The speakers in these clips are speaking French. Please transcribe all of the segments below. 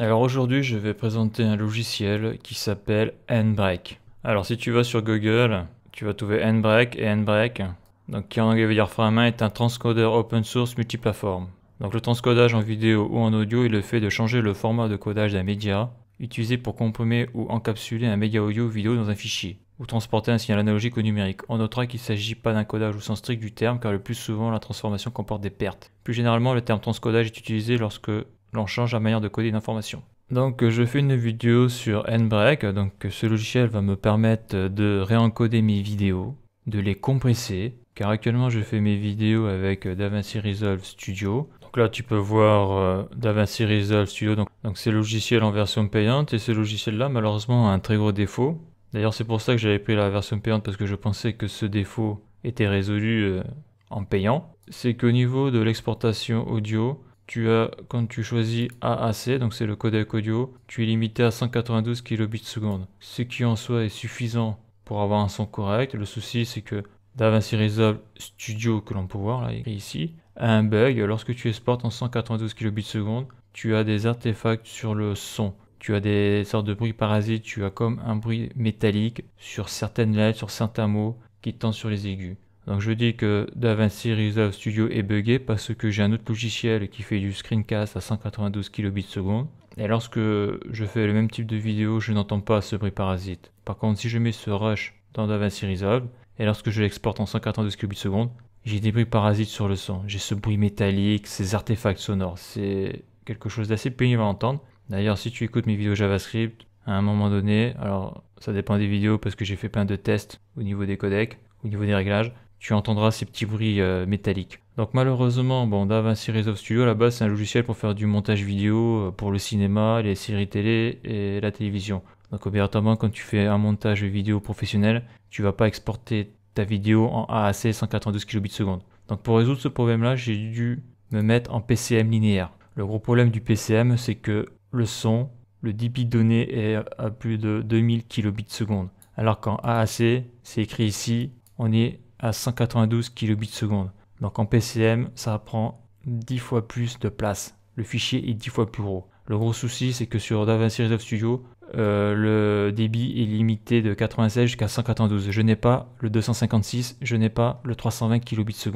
Alors aujourd'hui, je vais présenter un logiciel qui s'appelle Handbrake. Alors si tu vas sur Google, tu vas trouver Handbrake et Handbrake. Donc qui en anglais veut dire frein main est un transcodeur open source multiplateforme. Donc le transcodage en vidéo ou en audio est le fait de changer le format de codage d'un média utilisé pour comprimer ou encapsuler un média audio ou vidéo dans un fichier ou transporter un signal analogique au numérique. On notera qu'il ne s'agit pas d'un codage au sens strict du terme car le plus souvent la transformation comporte des pertes. Plus généralement, le terme transcodage est utilisé lorsque l'on change la manière de coder une information. Donc je fais une vidéo sur NBreak, donc ce logiciel va me permettre de réencoder mes vidéos, de les compresser, car actuellement je fais mes vidéos avec DaVinci Resolve Studio. Donc là tu peux voir euh, DaVinci Resolve Studio, donc c'est le logiciel en version payante, et ce logiciel là malheureusement a un très gros défaut. D'ailleurs c'est pour ça que j'avais pris la version payante, parce que je pensais que ce défaut était résolu euh, en payant. C'est qu'au niveau de l'exportation audio, tu as, quand tu choisis AAC, donc c'est le codec audio, tu es limité à 192 kbps, ce qui en soi est suffisant pour avoir un son correct. Le souci, c'est que DaVinci Resolve Studio, que l'on peut voir là, ici, a un bug. Lorsque tu exportes en 192 kbps, tu as des artefacts sur le son. Tu as des sortes de bruits parasites, tu as comme un bruit métallique sur certaines lettres, sur certains mots qui tendent sur les aigus. Donc je dis que DaVinci Resolve Studio est buggé parce que j'ai un autre logiciel qui fait du screencast à 192 kbps. Et lorsque je fais le même type de vidéo, je n'entends pas ce bruit parasite. Par contre, si je mets ce rush dans DaVinci Resolve, et lorsque je l'exporte en 192 kbps, j'ai des bruits parasites sur le son. J'ai ce bruit métallique, ces artefacts sonores. C'est quelque chose d'assez pénible à entendre. D'ailleurs, si tu écoutes mes vidéos JavaScript, à un moment donné, alors ça dépend des vidéos parce que j'ai fait plein de tests au niveau des codecs, au niveau des réglages, tu entendras ces petits bruits euh, métalliques. Donc malheureusement, bon, DaVinci Resolve Studio, à la base, c'est un logiciel pour faire du montage vidéo euh, pour le cinéma, les séries télé et la télévision. Donc obligatoirement, quand tu fais un montage vidéo professionnel, tu vas pas exporter ta vidéo en AAC 192 kbps. Donc pour résoudre ce problème-là, j'ai dû me mettre en PCM linéaire. Le gros problème du PCM, c'est que le son, le débit donné est à plus de 2000 kbps. Alors qu'en AAC, c'est écrit ici, on est à 192 kbps. Donc en PCM, ça prend 10 fois plus de place. Le fichier est 10 fois plus gros. Le gros souci, c'est que sur DaVinci Resolve Studio, euh, le débit est limité de 96 jusqu'à 192. Je n'ai pas le 256, je n'ai pas le 320 kbps.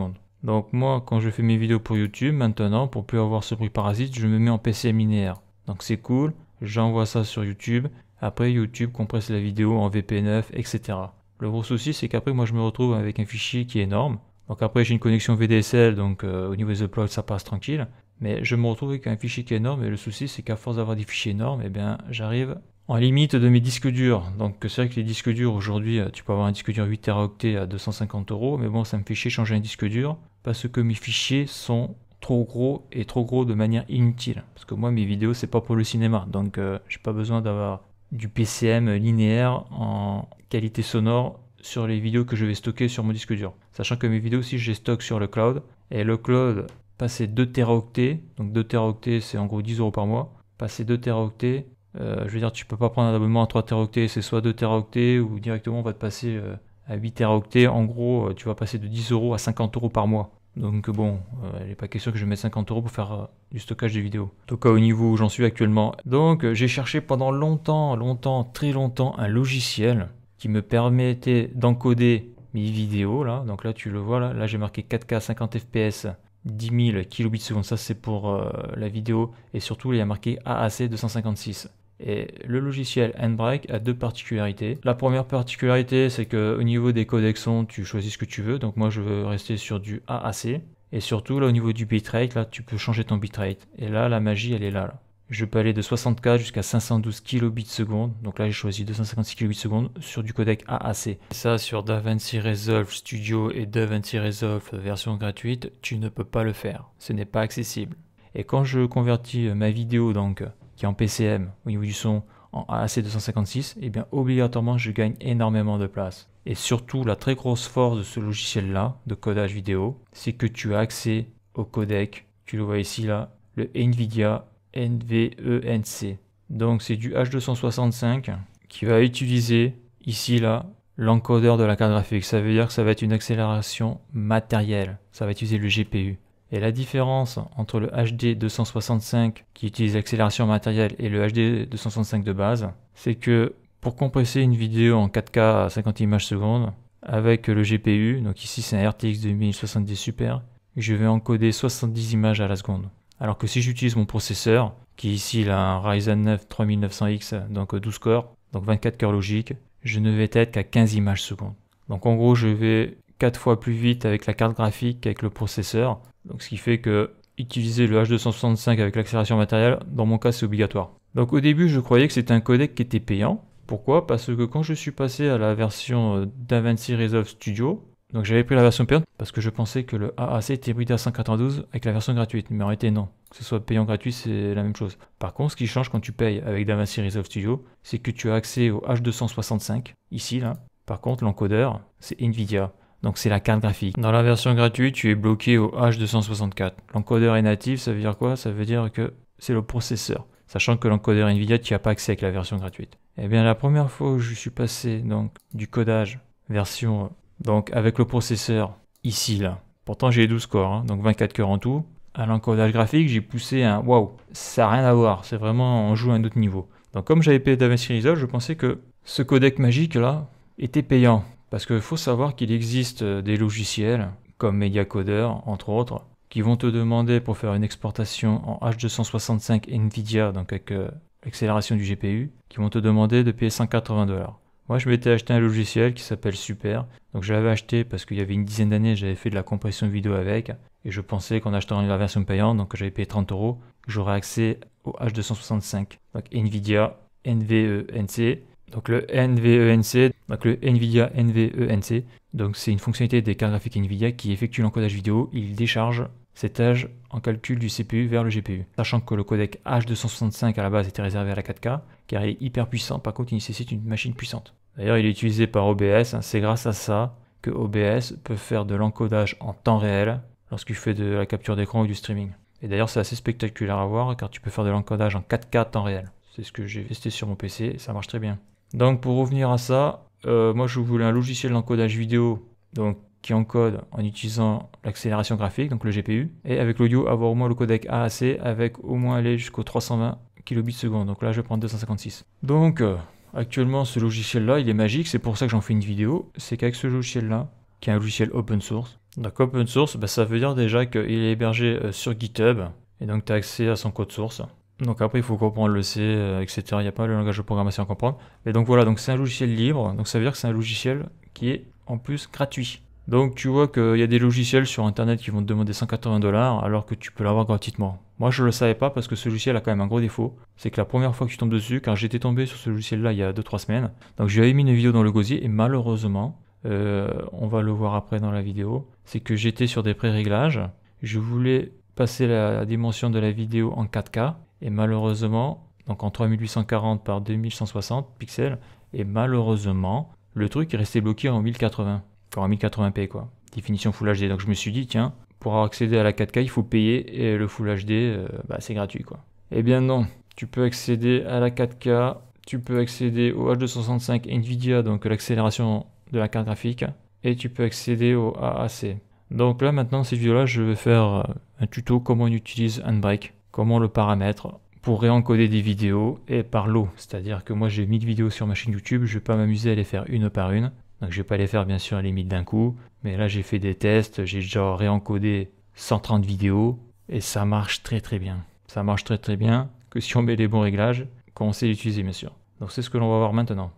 Donc moi, quand je fais mes vidéos pour YouTube, maintenant, pour plus avoir ce bruit parasite, je me mets en PCM linéaire. Donc c'est cool, j'envoie ça sur YouTube, après YouTube compresse la vidéo en VP9, etc. Le gros souci, c'est qu'après, moi, je me retrouve avec un fichier qui est énorme. Donc après, j'ai une connexion VDSL, donc euh, au niveau des uploads, ça passe tranquille. Mais je me retrouve avec un fichier qui est énorme, et le souci, c'est qu'à force d'avoir des fichiers énormes, et eh bien, j'arrive en limite de mes disques durs. Donc c'est vrai que les disques durs, aujourd'hui, euh, tu peux avoir un disque dur 8 Teraoctets à 250 euros, mais bon, ça me fait chier changer un disque dur, parce que mes fichiers sont trop gros et trop gros de manière inutile. Parce que moi, mes vidéos, c'est pas pour le cinéma, donc euh, j'ai pas besoin d'avoir du PCM linéaire en qualité sonore sur les vidéos que je vais stocker sur mon disque dur. Sachant que mes vidéos si je les stocke sur le cloud. Et le cloud, passer 2 teraoctets, donc 2 teraoctets c'est en gros 10 euros par mois, passer 2 teraoctets, euh, je veux dire tu peux pas prendre un abonnement à 3 teraoctets, c'est soit 2 teraoctets ou directement on va te passer euh, à 8 teraoctets, en gros euh, tu vas passer de 10 euros à 50 euros par mois. Donc bon, il n'est pas question que je mette 50 euros pour faire du stockage des vidéos. En tout cas au niveau où j'en suis actuellement. Donc j'ai cherché pendant longtemps, longtemps, très longtemps un logiciel qui me permettait d'encoder mes vidéos. Là. Donc là, tu le vois, là, là j'ai marqué 4K 50 FPS, 10 000 kbps, ça c'est pour euh, la vidéo. Et surtout, il y a marqué AAC 256. Et le logiciel Handbrake a deux particularités. La première particularité, c'est que au niveau des codecs tu choisis ce que tu veux. Donc moi, je veux rester sur du AAC. Et surtout, là, au niveau du bitrate, là, tu peux changer ton bitrate. Et là, la magie, elle est là. Je peux aller de 64 jusqu'à 512 kbps. Donc là, j'ai choisi 256 kbps sur du codec AAC. ça, sur DaVinci Resolve Studio et DaVinci Resolve version gratuite, tu ne peux pas le faire. Ce n'est pas accessible. Et quand je convertis euh, ma vidéo, donc, euh, qui est en PCM au niveau du son, en AAC 256, et bien obligatoirement je gagne énormément de place. Et surtout la très grosse force de ce logiciel là, de codage vidéo, c'est que tu as accès au codec, tu le vois ici là, le Nvidia NVENC. Donc c'est du H265 qui va utiliser ici là l'encodeur de la carte graphique. Ça veut dire que ça va être une accélération matérielle. Ça va utiliser le GPU. Et la différence entre le HD 265 qui utilise l'accélération matérielle et le HD 265 de base, c'est que pour compresser une vidéo en 4K à 50 images secondes, avec le GPU, donc ici c'est un RTX 2070 Super, je vais encoder 70 images à la seconde. Alors que si j'utilise mon processeur, qui ici il a un Ryzen 9 3900X, donc 12 euh, corps, donc 24 cœurs logiques, je ne vais être qu'à 15 images secondes. Donc en gros, je vais 4 fois plus vite avec la carte graphique qu'avec le processeur. Donc ce qui fait que utiliser le H265 avec l'accélération matérielle, dans mon cas, c'est obligatoire. Donc au début, je croyais que c'était un codec qui était payant. Pourquoi Parce que quand je suis passé à la version euh, d'Avinci Resolve Studio, donc j'avais pris la version payante parce que je pensais que le AAC était limité à 192 avec la version gratuite, mais en réalité non. Que ce soit payant gratuit, c'est la même chose. Par contre, ce qui change quand tu payes avec DaVinci Resolve Studio, c'est que tu as accès au H265, ici là. Par contre, l'encodeur, c'est NVIDIA. Donc c'est la carte graphique. Dans la version gratuite, tu es bloqué au H264. L'encodeur est natif, ça veut dire quoi Ça veut dire que c'est le processeur. Sachant que l'encodeur NVIDIA, tu n'as pas accès avec la version gratuite. Eh bien, la première fois où je suis passé donc du codage version donc avec le processeur ici là. Pourtant j'ai 12 corps, hein, donc 24 cœurs en tout. À l'encodage graphique, j'ai poussé un waouh, ça n'a rien à voir, c'est vraiment on joue à un autre niveau. Donc comme j'avais payé DaVinci Resolve, je pensais que ce codec magique là était payant. Parce qu'il faut savoir qu'il existe euh, des logiciels comme Mediacoder entre autres qui vont te demander pour faire une exportation en H265 Nvidia, donc avec euh, l'accélération du GPU, qui vont te demander de payer 180 dollars. Moi, je m'étais acheté un logiciel qui s'appelle Super. Donc, je l'avais acheté parce qu'il y avait une dizaine d'années, j'avais fait de la compression vidéo avec. Et je pensais qu'en achetant une version payante, donc j'avais payé 30 euros, j'aurais accès au H265. Donc, NVIDIA, NVENC. Donc, le NVENC, donc le NVIDIA NVENC. Donc, c'est une fonctionnalité des cartes graphiques NVIDIA qui effectue l'encodage vidéo. Il décharge cet âge en calcul du CPU vers le GPU. Sachant que le codec H265 à la base était réservé à la 4K, car il est hyper puissant, par contre il nécessite une machine puissante. D'ailleurs, il est utilisé par OBS. Hein. C'est grâce à ça que OBS peut faire de l'encodage en temps réel lorsqu'il fait de la capture d'écran ou du streaming. Et d'ailleurs, c'est assez spectaculaire à voir car tu peux faire de l'encodage en 4K temps réel. C'est ce que j'ai testé sur mon PC et ça marche très bien. Donc, pour revenir à ça, euh, moi je voulais un logiciel d'encodage vidéo donc, qui encode en utilisant l'accélération graphique, donc le GPU, et avec l'audio, avoir au moins le codec AAC avec au moins aller jusqu'au 320 kbps. Donc là, je vais prendre 256. Donc. Euh, Actuellement, ce logiciel-là, il est magique, c'est pour ça que j'en fais une vidéo. C'est qu'avec ce logiciel-là, qui est un logiciel open source, donc open source, bah, ça veut dire déjà qu'il est hébergé euh, sur GitHub, et donc tu as accès à son code source. Donc après, il faut comprendre le C, euh, etc. Il n'y a pas le langage de programmation à comprendre. Mais donc voilà, donc c'est un logiciel libre. Donc ça veut dire que c'est un logiciel qui est en plus gratuit. Donc tu vois qu'il y a des logiciels sur internet qui vont te demander 180 dollars alors que tu peux l'avoir gratuitement. Moi je le savais pas parce que ce logiciel a quand même un gros défaut, c'est que la première fois que tu tombes dessus, car j'étais tombé sur ce logiciel là il y a 2-3 semaines, donc j'avais mis une vidéo dans le gosier et malheureusement, euh, on va le voir après dans la vidéo, c'est que j'étais sur des pré-réglages, je voulais passer la dimension de la vidéo en 4K et malheureusement, donc en 3840 par 2160 pixels, et malheureusement, le truc est resté bloqué en 1080. Enfin, en 1080p, quoi. Définition Full HD. Donc je me suis dit, tiens, pour accéder à la 4K, il faut payer et le Full HD, euh, bah, c'est gratuit, quoi. Eh bien non, tu peux accéder à la 4K, tu peux accéder au H265 Nvidia, donc l'accélération de la carte graphique, et tu peux accéder au AAC. Donc là maintenant, cette vidéo là je vais faire euh, un tuto comment on utilise Unbreak. comment le paramètre pour réencoder des vidéos et par lot. C'est-à-dire que moi j'ai 1000 vidéos sur ma chaîne YouTube, je vais pas m'amuser à les faire une par une. Donc je ne vais pas les faire bien sûr à la limite d'un coup. Mais là j'ai fait des tests, j'ai genre réencodé 130 vidéos et ça marche très très bien. Ça marche très très bien que si on met les bons réglages, qu'on sait l'utiliser, bien sûr. Donc c'est ce que l'on va voir maintenant.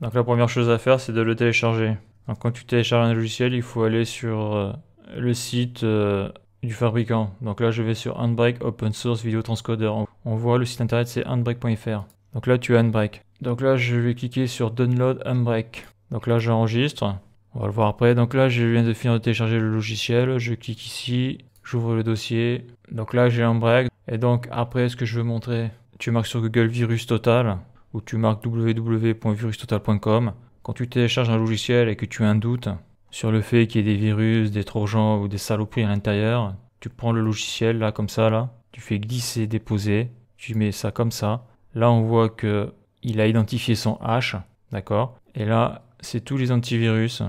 Donc la première chose à faire c'est de le télécharger. Donc quand tu télécharges un logiciel, il faut aller sur euh, le site euh, du fabricant. Donc là je vais sur Handbrake Open Source Video Transcoder. On voit le site internet c'est Unbreak.fr ». Donc là tu as Handbrake. Donc là, je vais cliquer sur Download Unbreak. Donc là, j'enregistre. On va le voir après. Donc là, je viens de finir de télécharger le logiciel. Je clique ici, j'ouvre le dossier. Donc là, j'ai break Et donc après, ce que je veux montrer, tu marques sur Google Virus Total ou tu marques www.virustotal.com. Quand tu télécharges un logiciel et que tu as un doute sur le fait qu'il y ait des virus, des trojans ou des saloperies à l'intérieur, tu prends le logiciel là comme ça là, tu fais glisser, déposer, tu mets ça comme ça. Là, on voit que il a identifié son H, d'accord Et là, c'est tous les antivirus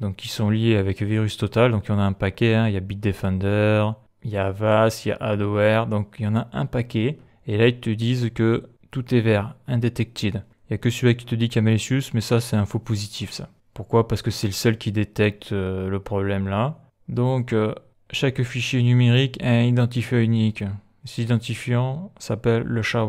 donc qui sont liés avec Virus Total. Donc il y en a un paquet, hein. il y a Bitdefender, il y a Avast, il y a Adware, donc il y en a un paquet. Et là, ils te disent que tout est vert, undetected. Il n'y a que celui qui te dit qu'il y a malicious, mais ça, c'est un faux positif, ça. Pourquoi Parce que c'est le seul qui détecte euh, le problème là. Donc, euh, chaque fichier numérique a un identifiant unique. Cet identifiant s'appelle le sha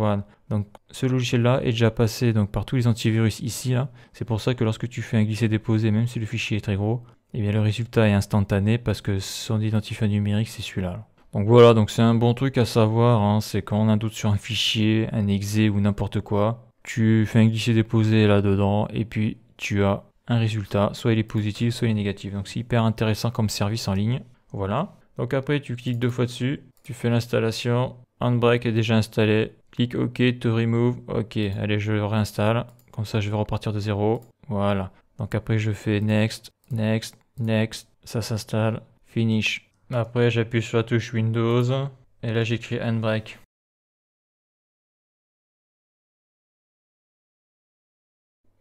Donc ce logiciel-là est déjà passé donc, par tous les antivirus ici. Hein. C'est pour ça que lorsque tu fais un glisser déposé même si le fichier est très gros, et eh bien, le résultat est instantané parce que son identifiant numérique, c'est celui-là. Donc voilà, donc c'est un bon truc à savoir, hein. c'est quand on a un doute sur un fichier, un exe ou n'importe quoi, tu fais un glisser déposé là-dedans et puis tu as un résultat, soit il est positif, soit il est négatif. Donc c'est hyper intéressant comme service en ligne. Voilà. Donc après, tu cliques deux fois dessus tu fais l'installation. Handbrake est déjà installé. Clique OK to remove. OK, allez, je le réinstalle. Comme ça, je vais repartir de zéro. Voilà. Donc après, je fais Next, Next, Next. Ça s'installe. Finish. Après, j'appuie sur la touche Windows. Et là, j'écris Handbrake.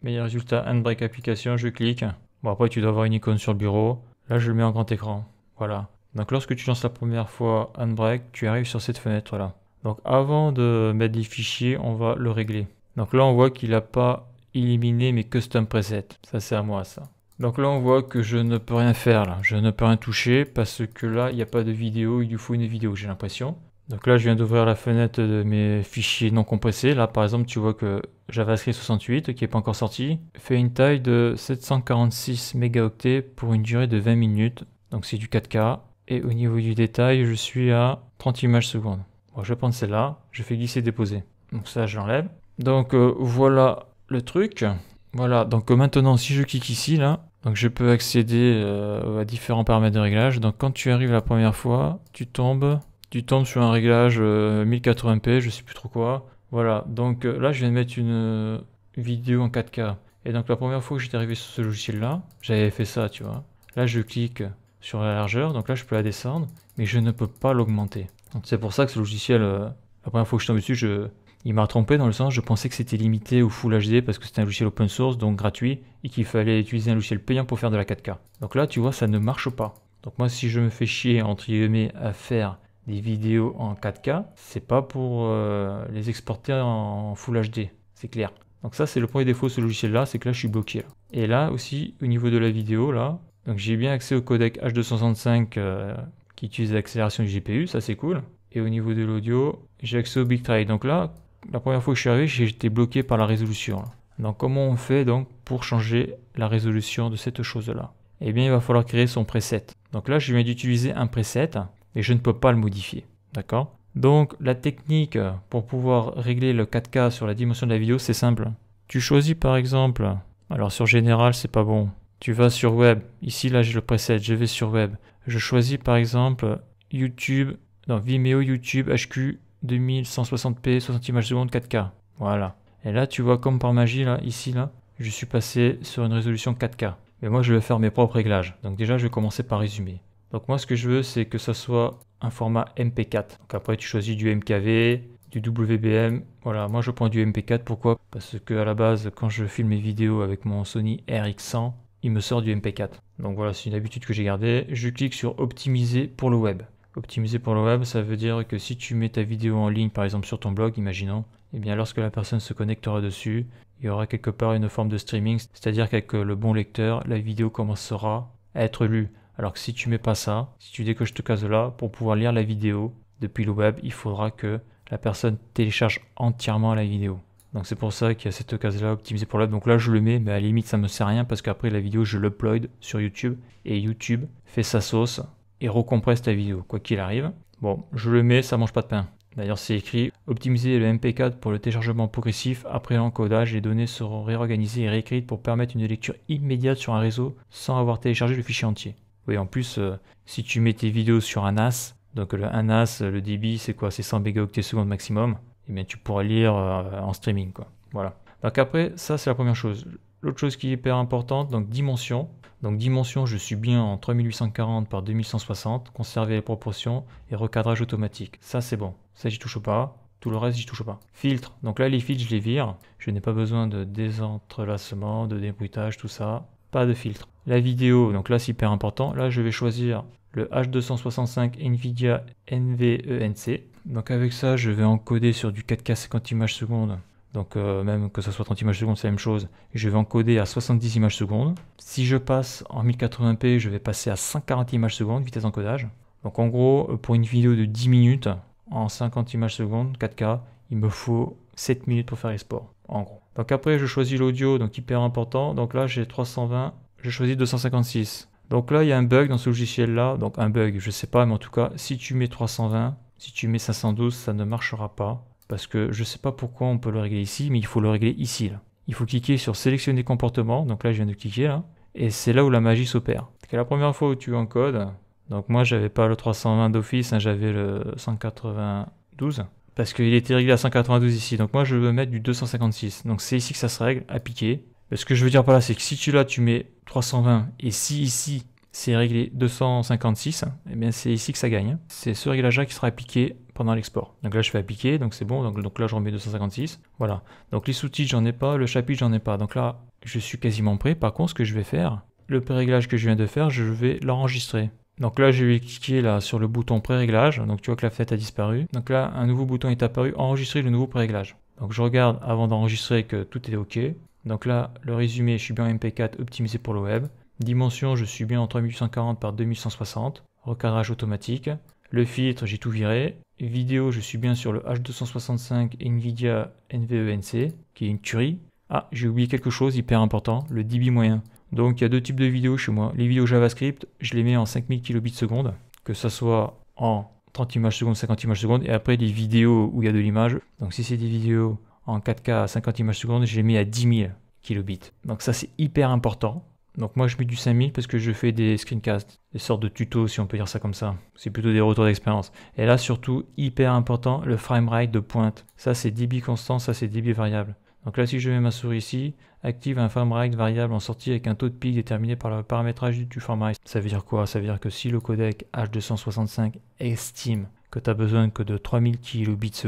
Meilleur résultat, Handbrake application, je clique. Bon, après, tu dois avoir une icône sur le bureau. Là, je le mets en grand écran. Voilà. Donc lorsque tu lances la première fois Unbreak, tu arrives sur cette fenêtre là. Donc avant de mettre les fichiers, on va le régler. Donc là, on voit qu'il n'a pas éliminé mes custom presets. Ça c'est à moi ça. Donc là, on voit que je ne peux rien faire là. Je ne peux rien toucher parce que là, il n'y a pas de vidéo. Il lui faut une vidéo, j'ai l'impression. Donc là, je viens d'ouvrir la fenêtre de mes fichiers non compressés. Là, par exemple, tu vois que JavaScript 68, qui n'est pas encore sorti, fait une taille de 746 mégaoctets pour une durée de 20 minutes. Donc c'est du 4K. Et au niveau du détail, je suis à 30 images secondes. Bon, je vais prendre celle-là, je fais glisser déposer. Donc ça, je l'enlève. Donc euh, voilà le truc. Voilà, donc euh, maintenant, si je clique ici, là, donc je peux accéder euh, à différents paramètres de réglage. Donc quand tu arrives la première fois, tu tombes, tu tombes sur un réglage 1080p, je sais plus trop quoi. Voilà, donc là, je viens de mettre une vidéo en 4K. Et donc la première fois que j'étais arrivé sur ce logiciel-là, j'avais fait ça, tu vois. Là, je clique sur la largeur, donc là je peux la descendre, mais je ne peux pas l'augmenter. C'est pour ça que ce logiciel, euh, la première fois que je suis tombé dessus, je, il m'a trompé dans le sens, je pensais que c'était limité au Full HD parce que c'était un logiciel open source, donc gratuit, et qu'il fallait utiliser un logiciel payant pour faire de la 4K. Donc là, tu vois, ça ne marche pas. Donc moi, si je me fais chier, entre guillemets, à faire des vidéos en 4K, c'est pas pour euh, les exporter en Full HD, c'est clair. Donc ça, c'est le premier défaut de ce logiciel-là, c'est que là, je suis bloqué. Et là aussi, au niveau de la vidéo, là, donc j'ai bien accès au codec H265 euh, qui utilise l'accélération du GPU, ça c'est cool. Et au niveau de l'audio, j'ai accès au Big Donc là, la première fois que je suis arrivé, j'étais bloqué par la résolution. Donc comment on fait donc pour changer la résolution de cette chose-là Eh bien, il va falloir créer son preset. Donc là, je viens d'utiliser un preset, et je ne peux pas le modifier. D'accord Donc la technique pour pouvoir régler le 4K sur la dimension de la vidéo, c'est simple. Tu choisis par exemple, alors sur général, c'est pas bon, tu vas sur web. Ici, là, j'ai le preset. Je vais sur web. Je choisis par exemple YouTube, dans Vimeo, YouTube, HQ, 2160p, 60 images secondes, 4K. Voilà. Et là, tu vois, comme par magie, là, ici, là, je suis passé sur une résolution 4K. Mais moi, je vais faire mes propres réglages. Donc déjà, je vais commencer par résumer. Donc moi, ce que je veux, c'est que ça soit un format MP4. Donc après, tu choisis du MKV, du WBM. Voilà, moi, je prends du MP4. Pourquoi Parce que à la base, quand je filme mes vidéos avec mon Sony RX100, il me sort du MP4. Donc voilà, c'est une habitude que j'ai gardée. Je clique sur optimiser pour le web. Optimiser pour le web, ça veut dire que si tu mets ta vidéo en ligne, par exemple sur ton blog, imaginons, et eh bien lorsque la personne se connectera dessus, il y aura quelque part une forme de streaming, c'est-à-dire qu'avec euh, le bon lecteur, la vidéo commencera à être lue. Alors que si tu mets pas ça, si tu dis que je te casse là, pour pouvoir lire la vidéo depuis le web, il faudra que la personne télécharge entièrement la vidéo. Donc c'est pour ça qu'il y a cette case là optimisée pour l'up. Donc là je le mets, mais à limite ça me sert rien parce qu'après la vidéo je l'upload sur YouTube et YouTube fait sa sauce et recompresse ta vidéo, quoi qu'il arrive. Bon, je le mets, ça mange pas de pain. D'ailleurs c'est écrit optimiser le MP4 pour le téléchargement progressif après l'encodage, les données seront réorganisées et réécrites pour permettre une lecture immédiate sur un réseau sans avoir téléchargé le fichier entier. Oui en plus euh, si tu mets tes vidéos sur un NAS, donc le 1 NAS, le débit c'est quoi C'est 100 mégaoctets secondes maximum et eh bien, tu pourras lire euh, en streaming. Quoi. Voilà. Donc après, ça c'est la première chose. L'autre chose qui est hyper importante, donc dimension. Donc dimension, je suis bien en 3840 par 2160, conserver les proportions et recadrage automatique. Ça c'est bon, ça j'y touche pas. Tout le reste, j'y touche pas. Filtre. Donc là, les filtres, je les vire. Je n'ai pas besoin de désentrelacement, de débruitage, tout ça. Pas de filtre. La vidéo, donc là, c'est hyper important. Là, je vais choisir le H265 NVIDIA NVENC. Donc avec ça, je vais encoder sur du 4K 50 images secondes. Donc euh, même que ce soit 30 images secondes, c'est la même chose. Je vais encoder à 70 images secondes. Si je passe en 1080p, je vais passer à 140 images secondes, vitesse d'encodage. Donc en gros, pour une vidéo de 10 minutes, en 50 images secondes, 4K, il me faut 7 minutes pour faire export, en gros. Donc après, je choisis l'audio, donc hyper important. Donc là, j'ai 320, je choisis 256. Donc là, il y a un bug dans ce logiciel-là. Donc un bug, je sais pas, mais en tout cas, si tu mets 320, si tu mets 512, ça ne marchera pas. Parce que je ne sais pas pourquoi on peut le régler ici, mais il faut le régler ici. Il faut cliquer sur sélectionner comportement. Donc là, je viens de cliquer là. Et c'est là où la magie s'opère. C'est la première fois où tu encodes. Donc moi, j'avais pas le 320 d'office, hein, j'avais le 192. Parce qu'il était réglé à 192 ici. Donc moi, je veux mettre du 256. Donc c'est ici que ça se règle, piquer Ce que je veux dire par là, c'est que si tu là, tu mets 320. Et si ici, c'est réglé 256, et eh bien c'est ici que ça gagne. C'est ce réglage-là qui sera appliqué pendant l'export. Donc là je fais appliquer, donc c'est bon, donc, là je remets 256. Voilà, donc les sous-titres j'en ai pas, le chapitre j'en ai pas. Donc là je suis quasiment prêt, par contre ce que je vais faire, le pré-réglage que je viens de faire, je vais l'enregistrer. Donc là, je vais cliquer là sur le bouton pré-réglage. Donc tu vois que la fenêtre a disparu. Donc là, un nouveau bouton est apparu, enregistrer le nouveau pré-réglage. Donc je regarde avant d'enregistrer que tout est OK. Donc là, le résumé, je suis bien MP4 optimisé pour le web. Dimension, je suis bien en 3840 par 2160. Recadrage automatique. Le filtre, j'ai tout viré. Vidéo, je suis bien sur le H265 NVIDIA NVENC, qui est une tuerie. Ah, j'ai oublié quelque chose hyper important, le dB moyen. Donc il y a deux types de vidéos chez moi. Les vidéos JavaScript, je les mets en 5000 kilobits/seconde, que ça soit en 30 images secondes, 50 images secondes, et après les vidéos où il y a de l'image. Donc si c'est des vidéos en 4K à 50 images secondes, je les mets à 10 000 kilobits. Donc ça c'est hyper important donc moi je mets du 5000 parce que je fais des screencasts, des sortes de tutos si on peut dire ça comme ça. C'est plutôt des retours d'expérience. Et là surtout, hyper important, le frame rate de pointe. Ça c'est débit constant, ça c'est débit variable. Donc là si je mets ma souris ici, active un frame rate variable en sortie avec un taux de pic déterminé par le paramétrage du format. Ça veut dire quoi Ça veut dire que si le codec H265 estime que tu as besoin que de 3000 kilobits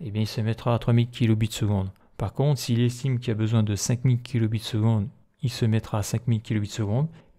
eh bien il se mettra à 3000 kilobits seconde. Par contre, s'il estime qu'il a besoin de 5000 kilobits seconde il se mettra à 5000 kbps,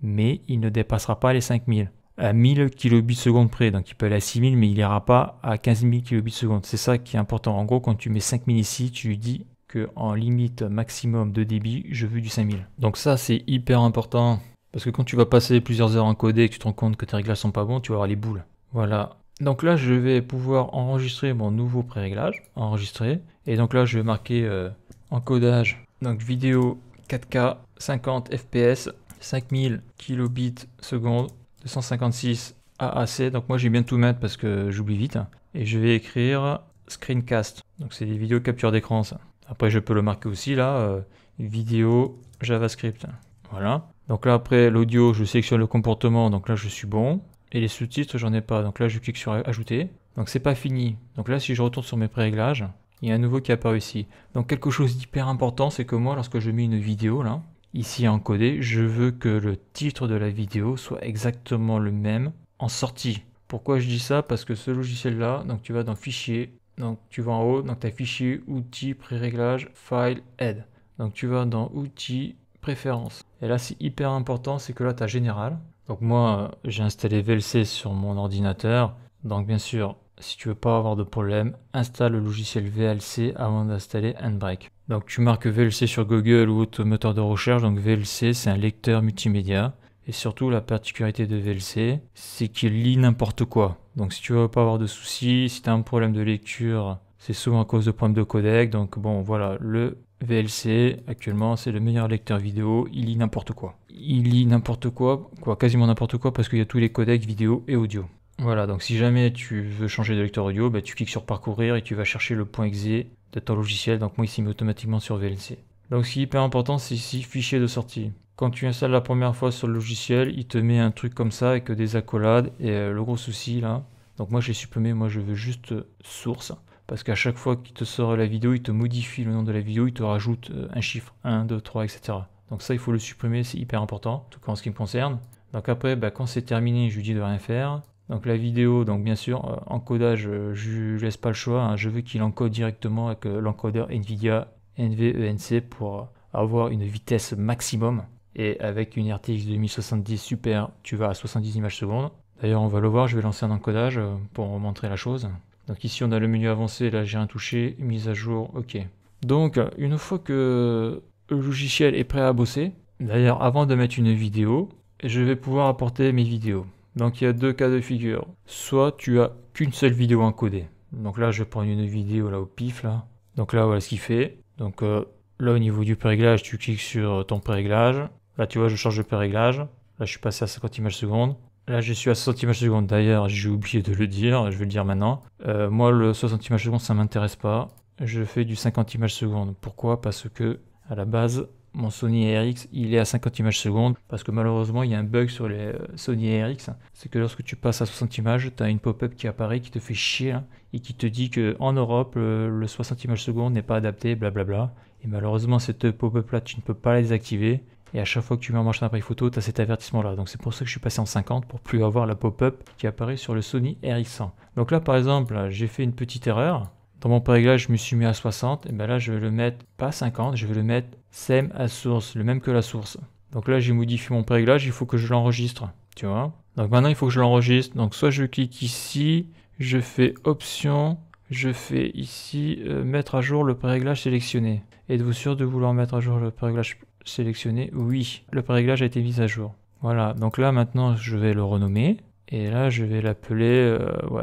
mais il ne dépassera pas les 5000 à 1000 kbps près. Donc il peut aller à 6000, mais il n'ira pas à 15000 kbps. C'est ça qui est important. En gros, quand tu mets 5000 ici, tu lui dis que en limite maximum de débit, je veux du 5000. Donc ça, c'est hyper important. Parce que quand tu vas passer plusieurs heures encoder et que tu te rends compte que tes réglages sont pas bons, tu vas avoir les boules. Voilà. Donc là, je vais pouvoir enregistrer mon nouveau pré-réglage. Enregistrer. Et donc là, je vais marquer euh, encodage. Donc vidéo 4K, 50 FPS, 5000 kilobits seconde, 256 AAC. Donc moi j'ai bien tout mettre parce que j'oublie vite. Et je vais écrire screencast. Donc c'est des vidéos capture d'écran ça. Après je peux le marquer aussi là, euh, vidéo JavaScript. Voilà. Donc là après l'audio, je sélectionne le comportement, donc là je suis bon. Et les sous-titres, j'en ai pas. Donc là je clique sur ajouter. Donc c'est pas fini. Donc là si je retourne sur mes pré-réglages, il y a un nouveau qui apparaît ici. Donc quelque chose d'hyper important, c'est que moi, lorsque je mets une vidéo là, ici encodée, je veux que le titre de la vidéo soit exactement le même en sortie. Pourquoi je dis ça Parce que ce logiciel-là, donc tu vas dans Fichier, donc tu vas en haut, donc tu as Fichier, Outils, pré réglages File, head Donc tu vas dans Outils, Préférences. Et là, c'est hyper important, c'est que là, tu as Général. Donc moi, j'ai installé VLC sur mon ordinateur. Donc bien sûr, si tu veux pas avoir de problème, installe le logiciel VLC avant d'installer Handbrake. Donc tu marques VLC sur Google ou autre moteur de recherche, donc VLC c'est un lecteur multimédia. Et surtout la particularité de VLC, c'est qu'il lit n'importe quoi. Donc si tu veux pas avoir de soucis, si tu as un problème de lecture, c'est souvent à cause de problèmes de codec. Donc bon voilà, le VLC actuellement c'est le meilleur lecteur vidéo, il lit n'importe quoi. Il lit n'importe quoi, quoi quasiment n'importe quoi parce qu'il y a tous les codecs vidéo et audio. Voilà, donc si jamais tu veux changer de lecteur audio, ben, tu cliques sur parcourir et tu vas chercher le point .exe de ton logiciel, donc moi il automatiquement sur VLC. Donc ce qui est hyper important, c'est ici fichier de sortie. Quand tu installes la première fois sur le logiciel, il te met un truc comme ça avec des accolades et euh, le gros souci là. Donc moi j'ai supprimé, moi je veux juste euh, source parce qu'à chaque fois qu'il te sort la vidéo, il te modifie le nom de la vidéo, il te rajoute euh, un chiffre 1, 2, 3, etc. Donc ça il faut le supprimer, c'est hyper important, en tout cas en ce qui me concerne. Donc après, ben, quand c'est terminé, je lui dis de rien faire. Donc la vidéo, donc bien sûr, euh, encodage, euh, je laisse pas le choix. Hein. Je veux qu'il encode directement avec euh, l'encodeur NVIDIA NVENC pour avoir une vitesse maximum. Et avec une RTX 2070 Super, tu vas à 70 images secondes. D'ailleurs, on va le voir, je vais lancer un encodage pour montrer la chose. Donc ici, on a le menu avancé, là j'ai un touché, mise à jour, ok. Donc, une fois que le logiciel est prêt à bosser, d'ailleurs, avant de mettre une vidéo, je vais pouvoir apporter mes vidéos. Donc il y a deux cas de figure. Soit tu as qu'une seule vidéo encodée. Donc là, je vais prendre une vidéo là au pif là. Donc là, voilà ce qu'il fait. Donc euh, là, au niveau du péréglage, tu cliques sur euh, ton péréglage. Là, tu vois, je change de péréglage. Là, je suis passé à 50 images secondes. Là, je suis à 60 images secondes. D'ailleurs, j'ai oublié de le dire. Je vais le dire maintenant. Euh, moi, le 60 images secondes, ça m'intéresse pas. Je fais du 50 images secondes. Pourquoi Parce que à la base, mon Sony RX, il est à 50 images secondes parce que malheureusement, il y a un bug sur les euh, Sony RX. C'est que lorsque tu passes à 60 images, tu as une pop-up qui apparaît qui te fait chier hein, et qui te dit que en Europe, le, 60 images secondes n'est pas adapté, blablabla. Et malheureusement, cette pop-up là, tu ne peux pas la désactiver. Et à chaque fois que tu mets en marche un appareil photo, tu as cet avertissement là. Donc c'est pour ça que je suis passé en 50 pour plus avoir la pop-up qui apparaît sur le Sony RX100. Donc là par exemple, j'ai fait une petite erreur. Dans mon réglage, je me suis mis à 60. Et bien là, je vais le mettre pas 50, je vais le mettre same à source, le même que la source. Donc là, j'ai modifié mon réglage, il faut que je l'enregistre, tu vois. Donc maintenant, il faut que je l'enregistre. Donc soit je clique ici, je fais option, je fais ici euh, mettre à jour le pré-réglage sélectionné. Êtes-vous sûr de vouloir mettre à jour le pré-réglage sélectionné Oui, le pré-réglage a été mis à jour. Voilà, donc là maintenant je vais le renommer et là je vais l'appeler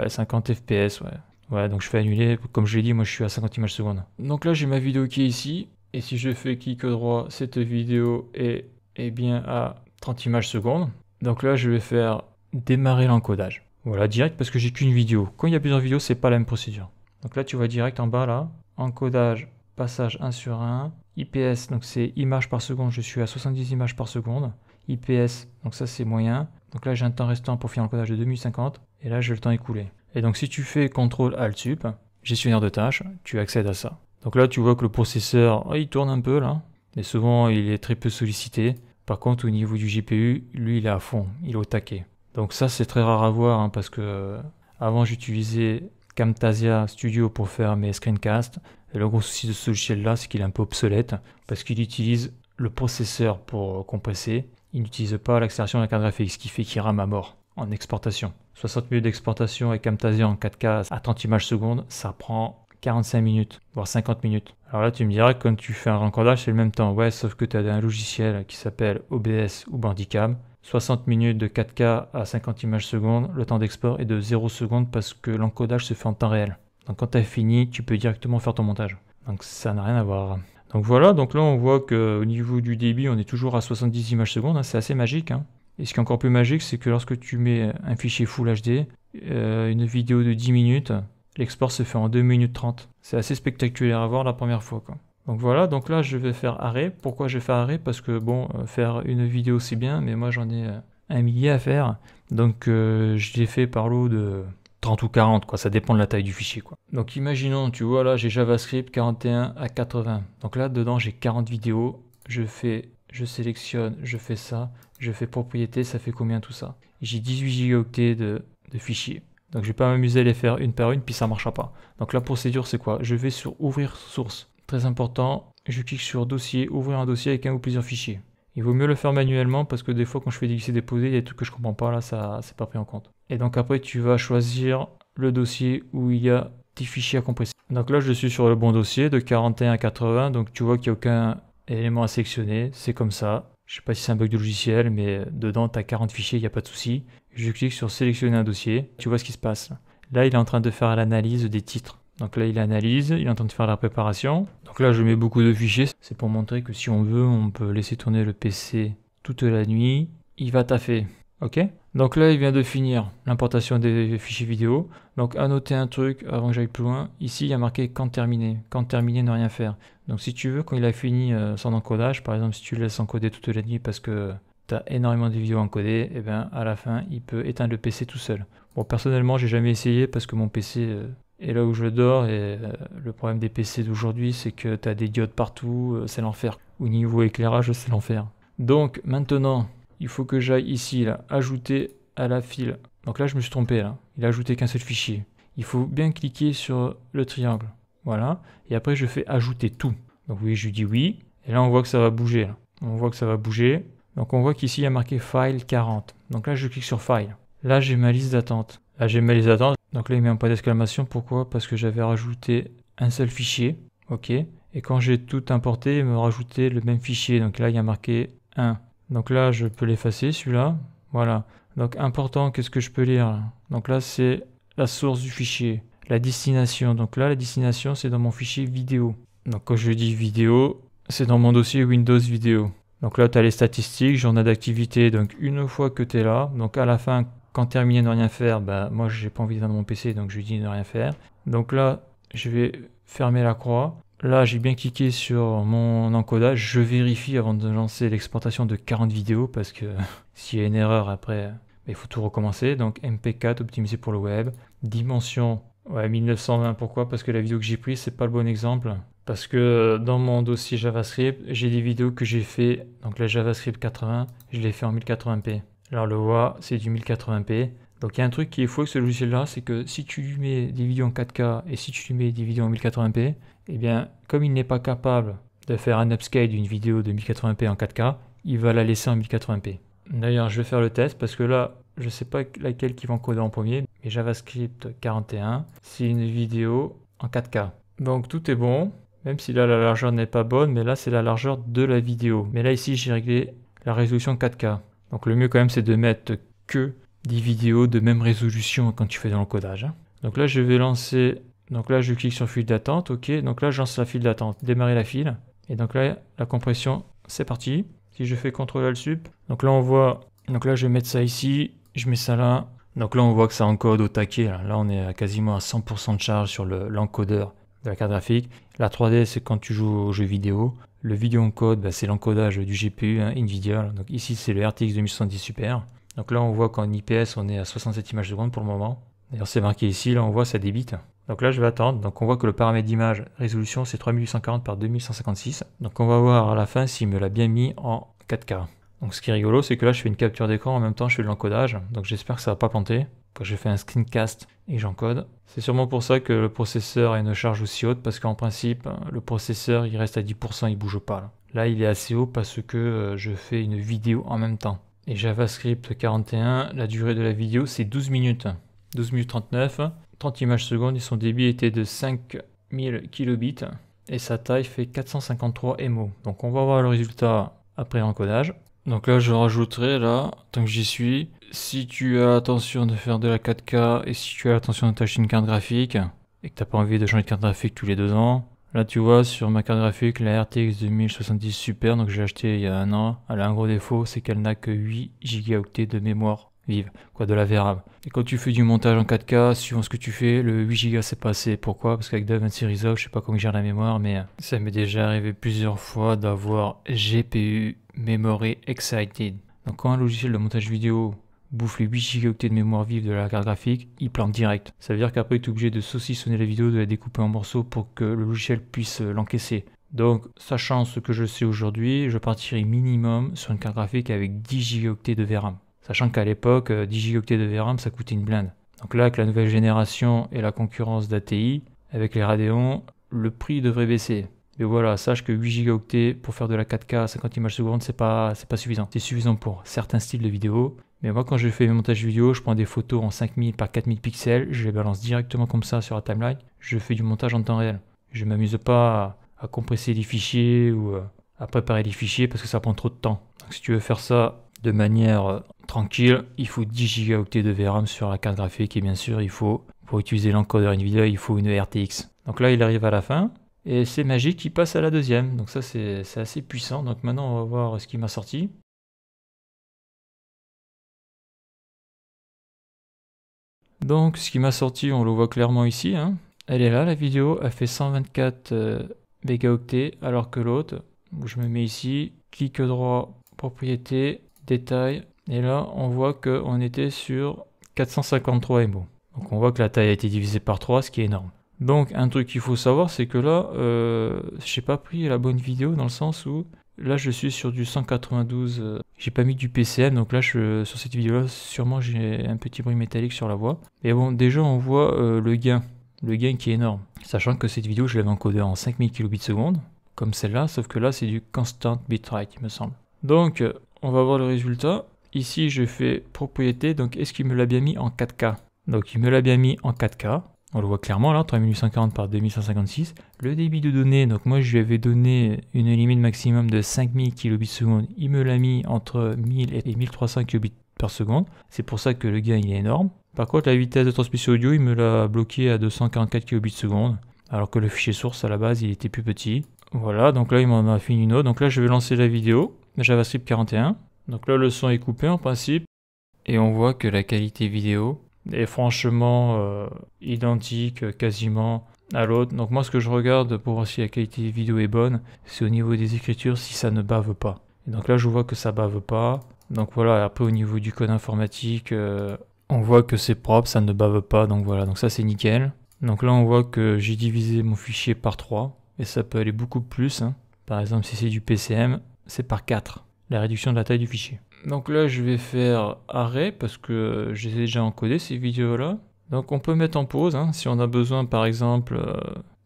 50 euh, fps. Ouais. Voilà, donc je fais annuler. Comme je l'ai dit, moi je suis à 50 images seconde. Donc là, j'ai ma vidéo qui est ici. Et si je fais clic droit, cette vidéo est, bien à 30 images seconde. Donc là, je vais faire démarrer l'encodage. Voilà, direct parce que j'ai qu'une vidéo. Quand il y a plusieurs vidéos, c'est pas la même procédure. Donc là, tu vois direct en bas là, encodage, passage 1 sur 1, IPS, donc c'est images par seconde, je suis à 70 images par seconde. IPS, donc ça c'est moyen. Donc là, j'ai un temps restant pour finir l'encodage de 2050. Et là, je vais le temps écoulé. Et donc si tu fais CTRL ALT SUP, gestionnaire de tâches, tu accèdes à ça. Donc là, tu vois que le processeur, oh, il tourne un peu là, mais souvent il est très peu sollicité. Par contre, au niveau du GPU, lui, il est à fond, il est au taquet. Donc ça, c'est très rare à voir hein, parce que euh, avant, j'utilisais Camtasia Studio pour faire mes screencasts. Et le gros souci de ce logiciel-là, c'est qu'il est un peu obsolète parce qu'il utilise le processeur pour euh, compresser. Il n'utilise pas l'accélération de la carte graphique, ce qui fait qu'il rame à mort en exportation. 60 minutes d'exportation et Camtasia en 4K à 30 images secondes, ça prend 45 minutes, voire 50 minutes. Alors là, tu me diras, quand tu fais un rencordage, c'est le même temps. Ouais, sauf que tu as un logiciel qui s'appelle OBS ou Bandicam. 60 minutes de 4K à 50 images secondes, le temps d'export est de 0 secondes parce que l'encodage se fait en temps réel. Donc quand tu as fini, tu peux directement faire ton montage. Donc ça n'a rien à voir. Donc voilà, donc là on voit qu'au euh, niveau du débit, on est toujours à 70 images secondes, hein. c'est assez magique. Hein. Et ce qui est encore plus magique, c'est que lorsque tu mets un fichier Full HD, euh, une vidéo de 10 minutes, l'export se fait en 2 minutes 30. C'est assez spectaculaire à voir la première fois. Quoi. Donc voilà, donc là je vais faire arrêt. Pourquoi je vais faire arrêt Parce que bon, euh, faire une vidéo c'est bien, mais moi j'en ai euh, un millier à faire. Donc je l'ai fait par l'eau de 30 ou 40, ça dépend de la taille du fichier. Donc imaginons, tu vois là j'ai JavaScript 41 à 80. Donc là dedans j'ai 40 vidéos, je fais, je sélectionne, je fais ça, je fais propriété, ça fait combien tout ça J'ai 18 Go de, fichiers. Donc je vais pas m'amuser à les faire une par une, puis ça marchera pas. Donc la procédure c'est quoi Je vais sur ouvrir source. Très important, je clique sur dossier, ouvrir un dossier avec un ou plusieurs fichiers. Il vaut mieux le faire manuellement parce que des fois quand je fais glisser déposer, il y a des trucs que je comprends pas là, ça c'est pas pris en compte. Et donc après tu vas choisir le dossier où il y a tes fichiers à compresser. Donc là je suis sur le bon dossier de 41 à 80, donc tu vois qu'il n'y a aucun élément à sectionner, c'est comme ça, je sais pas si c'est un bug de logiciel, mais euh, dedans, tu as 40 fichiers, il n'y a pas de souci. Je clique sur sélectionner un dossier, tu vois ce qui se passe. Là, il est en train de faire l'analyse des titres. Donc là, il analyse, il est en train de faire la préparation. Donc là, je mets beaucoup de fichiers. C'est pour montrer que si on veut, on peut laisser tourner le PC toute la nuit. Il va taffer. OK Donc là, il vient de finir l'importation des fichiers vidéo. Donc à noter un truc avant que j'aille plus loin. Ici, il y a marqué quand terminé. Quand terminer, ne rien faire. Donc si tu veux, quand il a fini euh, son encodage, par exemple si tu le laisses encoder toute la nuit parce que tu as énormément de vidéos encodées, et eh bien à la fin il peut éteindre le PC tout seul. Bon personnellement j'ai jamais essayé parce que mon PC euh, est là où je dors et euh, le problème des PC d'aujourd'hui c'est que tu as des diodes partout, c'est l'enfer. Au niveau éclairage c'est l'enfer. Donc maintenant il faut que j'aille ici là, ajouter à la file. Donc là je me suis trompé là, il a ajouté qu'un seul fichier. Il faut bien cliquer sur le triangle. Voilà. Et après, je fais ajouter tout. Donc oui, je dis oui. Et là, on voit que ça va bouger. On voit que ça va bouger. Donc on voit qu'ici, il y a marqué File 40. Donc là, je clique sur File. Là, j'ai ma liste d'attente. Là, j'ai ma liste d'attente. Donc là, il met un point d'exclamation. Pourquoi Parce que j'avais rajouté un seul fichier. OK. Et quand j'ai tout importé, il me rajoutait le même fichier. Donc là, il y a marqué 1. Donc là, je peux l'effacer, celui-là. Voilà. Donc important, qu'est-ce que je peux lire Donc là, c'est la source du fichier la destination. Donc là, la destination, c'est dans mon fichier vidéo. Donc quand je dis vidéo, c'est dans mon dossier Windows vidéo. Donc là, tu as les statistiques, journal d'activité. Donc une fois que tu es là, donc à la fin, quand terminé de rien faire, ben moi, j'ai pas envie de dans mon PC, donc je lui dis de rien faire. Donc là, je vais fermer la croix. Là, j'ai bien cliqué sur mon encodage. Je vérifie avant de lancer l'exportation de 40 vidéos parce que s'il y a une erreur après, il faut tout recommencer. Donc MP4 optimisé pour le web, dimension Ouais, 1920, pourquoi Parce que la vidéo que j'ai prise, c'est pas le bon exemple. Parce que euh, dans mon dossier JavaScript, j'ai des vidéos que j'ai fait, donc la JavaScript 80, je l'ai fait en 1080p. Alors le WA, c'est du 1080p. Donc il y a un truc qui est fou avec ce logiciel-là, c'est que si tu lui mets des vidéos en 4K et si tu lui mets des vidéos en 1080p, eh bien, comme il n'est pas capable de faire un upscale d'une vidéo de 1080p en 4K, il va la laisser en 1080p. D'ailleurs, je vais faire le test parce que là, je ne sais pas laquelle qui va encoder en premier, JavaScript 41, c'est une vidéo en 4K. Donc tout est bon, même si là la largeur n'est pas bonne, mais là c'est la largeur de la vidéo. Mais là ici j'ai réglé la résolution 4K. Donc le mieux quand même c'est de mettre que des vidéos de même résolution quand tu fais dans l'encodage hein. Donc là je vais lancer, donc là je clique sur file d'attente, ok, donc là je lance la file d'attente, démarrer la file. Et donc là la compression c'est parti. Si je fais CTRL ALT SUP, donc là on voit, donc là je vais mettre ça ici, je mets ça là, donc là, on voit que ça encode au taquet. Là, on est à quasiment à 100% de charge sur l'encodeur de la carte graphique. La 3D, c'est quand tu joues aux jeux vidéo. Le vidéo encode, bah, c'est l'encodage du GPU hein, NVIDIA. Donc ici, c'est le RTX 2070 Super. Donc là, on voit qu'en IPS, on est à 67 images secondes pour le moment. D'ailleurs, c'est marqué ici. Là, on voit ça débite. Donc là, je vais attendre. Donc on voit que le paramètre d'image résolution, c'est 3840 par 2156. Donc on va voir à la fin s'il me l'a bien mis en 4K. Donc ce qui est rigolo, c'est que là je fais une capture d'écran, en même temps je fais de l'encodage, donc j'espère que ça va pas planter quand j'ai fait un screencast et j'encode. C'est sûrement pour ça que le processeur a une charge aussi haute, parce qu'en principe, le processeur il reste à 10%, il bouge pas. Là. il est assez haut parce que euh, je fais une vidéo en même temps. Et JavaScript 41, la durée de la vidéo c'est 12 minutes. 12 minutes 39, 30 images secondes et son débit était de 5000 kilobits et sa taille fait 453 MO. Donc on va voir le résultat après encodage. Donc là, je rajouterai, là, tant que j'y suis, si tu as l'intention de faire de la 4K et si tu as l'intention de t'acheter une carte graphique et que t'as pas envie de changer de carte graphique tous les deux ans, là tu vois sur ma carte graphique la RTX 2070 Super, donc j'ai acheté il y a un an, elle a un gros défaut, c'est qu'elle n'a que 8 gigaoctets de mémoire vive, quoi, de la VRAM. Et quand tu fais du montage en 4K, suivant ce que tu fais, le 8Go c'est pas assez. Pourquoi Parce qu'avec Series Resolve, je sais pas comment il gère la mémoire, mais ça m'est déjà arrivé plusieurs fois d'avoir GPU Memory Excited. Donc quand un logiciel de montage vidéo bouffe les 8 Go de mémoire vive de la carte graphique, il plante direct. Ça veut dire qu'après tu es obligé de saucissonner la vidéo, de la découper en morceaux pour que le logiciel puisse euh, l'encaisser. Donc, sachant ce que je sais aujourd'hui, je partirai minimum sur une carte graphique avec 10 Go de VRAM. Sachant qu'à l'époque, 10 euh, Go de VRAM, ça coûtait une blinde. Donc là, avec la nouvelle génération et la concurrence d'ATI, avec les Radeon, le prix devrait baisser. Mais voilà, sache que 8 Go pour faire de la 4K à 50 images secondes, c'est pas, c'est pas suffisant. C'est suffisant pour certains styles de vidéos. Mais moi, quand je fais mes montages vidéo, je prends des photos en 5000 par 4000 pixels, je les balance directement comme ça sur la timeline. Je fais du montage en temps réel. Je m'amuse pas à, à compresser les fichiers ou euh, à préparer les fichiers parce que ça prend trop de temps. Donc si tu veux faire ça de manière euh, tranquille, il faut 10 Go de VRAM sur la carte graphique et bien sûr il faut, pour utiliser l'encodeur NVIDIA, il faut une RTX. Donc là il arrive à la fin et c'est magique, il passe à la deuxième. Donc ça c'est assez puissant. Donc maintenant on va voir ce qui m'a sorti. Donc ce qui m'a sorti, on le voit clairement ici. Hein. Elle est là la vidéo, a fait 124 euh, mégaoctets alors que l'autre, je me mets ici, clic droit, propriété, détail, et là, on voit qu'on était sur 453 MO. Donc on voit que la taille a été divisée par 3, ce qui est énorme. Donc un truc qu'il faut savoir, c'est que là, euh, j'ai pas pris la bonne vidéo dans le sens où là je suis sur du 192, euh, j'ai pas mis du PCM, donc là sur cette vidéo-là, sûrement j'ai un petit bruit métallique sur la voix. Et bon, déjà on voit euh, le gain, le gain qui est énorme. Sachant que cette vidéo, je l'avais encodée en 5000 kbps, comme celle-là, sauf que là c'est du constant bitrate, il me semble. Donc euh, on va voir le résultat. Ici, je fais propriété, donc est-ce qu'il me l'a bien mis en 4K Donc il me l'a bien mis en 4K. On le voit clairement là, 3840 par 2156. Le débit de données, donc moi je lui avais donné une limite maximum de 5000 kbps. Il me l'a mis entre 1000 et 1300 kbps par seconde. C'est pour ça que le gain il est énorme. Par contre, la vitesse de transmission audio, il me l'a bloqué à 244 kbps. Alors que le fichier source à la base, il était plus petit. Voilà, donc là il m'en a fini une autre. Donc là je vais lancer la vidéo. JavaScript 41. Donc là, le son est coupé en principe. Et on voit que la qualité vidéo est franchement euh, identique euh, quasiment à l'autre. Donc moi, ce que je regarde pour voir si la qualité vidéo est bonne, c'est au niveau des écritures, si ça ne bave pas. Et donc là, je vois que ça bave pas. Donc voilà, et après au niveau du code informatique, euh, on voit que c'est propre, ça ne bave pas. Donc voilà, donc ça c'est nickel. Donc là, on voit que j'ai divisé mon fichier par 3. Et ça peut aller beaucoup plus. Hein. Par exemple, si c'est du PCM, c'est par 4 la réduction de la taille du fichier. Donc là, je vais faire arrêt parce que j'ai déjà encodé ces vidéos-là. Donc on peut mettre en pause hein, si on a besoin, par exemple, euh,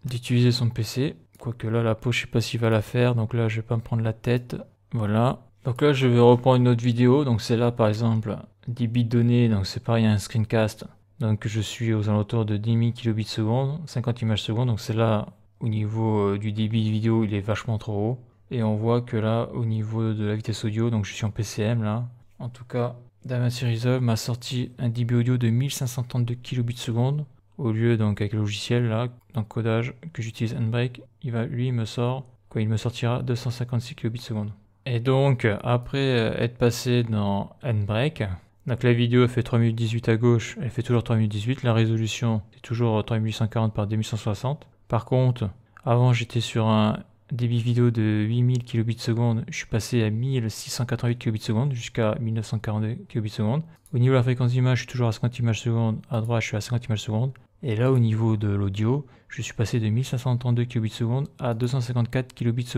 d'utiliser son PC. Quoique là, la pause, je sais pas si va la faire, donc là, je vais pas me prendre la tête. Voilà. Donc là, je vais reprendre une autre vidéo. Donc celle-là, par exemple, 10 bits données donc c'est pareil, un screencast. Donc je suis aux alentours de 10 000 kilobits secondes, 50 images secondes. Donc c'est là au niveau euh, du débit vidéo, il est vachement trop haut. Et on voit que là, au niveau de la vitesse audio, donc je suis en PCM là. En tout cas, DaVinci Resolve m'a sorti un dB audio de 1532 kbps au lieu donc avec le logiciel là, dans codage que j'utilise Handbrake, il va lui il me sort quoi, il me sortira 256 kbps. Et donc après euh, être passé dans Handbrake, donc la vidéo fait 3 à gauche, elle fait toujours 3 la résolution est toujours 3840 par 2160. Par contre, avant j'étais sur un débit vidéo de 8000 kbps, je suis passé à 1688 kbps jusqu'à 1942 kbps. Au niveau de la fréquence d'image, je suis toujours à 50 images seconde à droite je suis à 50 images secondes. Et là au niveau de l'audio, je suis passé de 1532 kbps à 254 kbps.